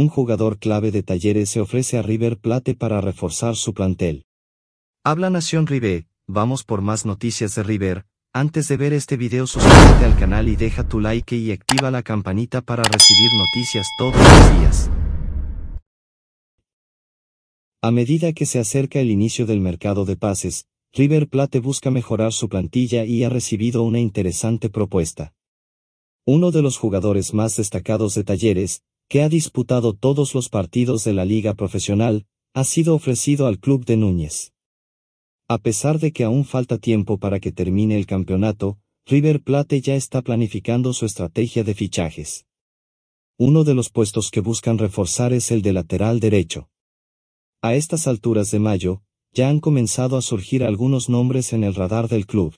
un jugador clave de Talleres se ofrece a River Plate para reforzar su plantel. Habla Nación River, vamos por más noticias de River, antes de ver este video suscríbete al canal y deja tu like y activa la campanita para recibir noticias todos los días. A medida que se acerca el inicio del mercado de pases, River Plate busca mejorar su plantilla y ha recibido una interesante propuesta. Uno de los jugadores más destacados de Talleres, que ha disputado todos los partidos de la liga profesional, ha sido ofrecido al club de Núñez. A pesar de que aún falta tiempo para que termine el campeonato, River Plate ya está planificando su estrategia de fichajes. Uno de los puestos que buscan reforzar es el de lateral derecho. A estas alturas de mayo, ya han comenzado a surgir algunos nombres en el radar del club.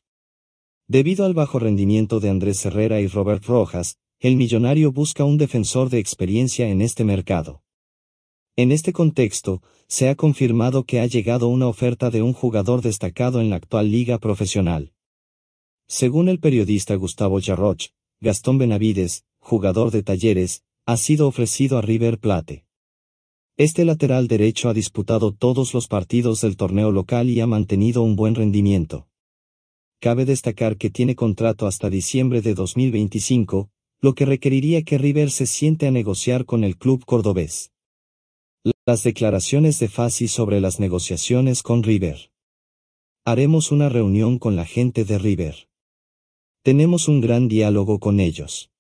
Debido al bajo rendimiento de Andrés Herrera y Robert Rojas, el millonario busca un defensor de experiencia en este mercado. En este contexto, se ha confirmado que ha llegado una oferta de un jugador destacado en la actual liga profesional. Según el periodista Gustavo Yarroch, Gastón Benavides, jugador de Talleres, ha sido ofrecido a River Plate. Este lateral derecho ha disputado todos los partidos del torneo local y ha mantenido un buen rendimiento. Cabe destacar que tiene contrato hasta diciembre de 2025, lo que requeriría que River se siente a negociar con el club cordobés. Las declaraciones de Fassi sobre las negociaciones con River. Haremos una reunión con la gente de River. Tenemos un gran diálogo con ellos.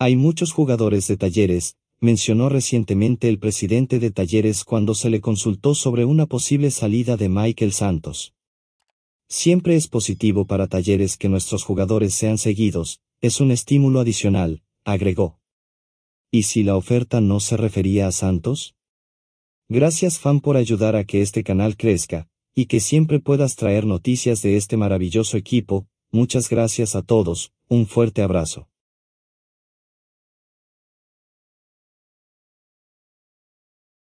Hay muchos jugadores de talleres, mencionó recientemente el presidente de talleres cuando se le consultó sobre una posible salida de Michael Santos. Siempre es positivo para talleres que nuestros jugadores sean seguidos, es un estímulo adicional, agregó. ¿Y si la oferta no se refería a Santos? Gracias fan por ayudar a que este canal crezca, y que siempre puedas traer noticias de este maravilloso equipo, muchas gracias a todos, un fuerte abrazo.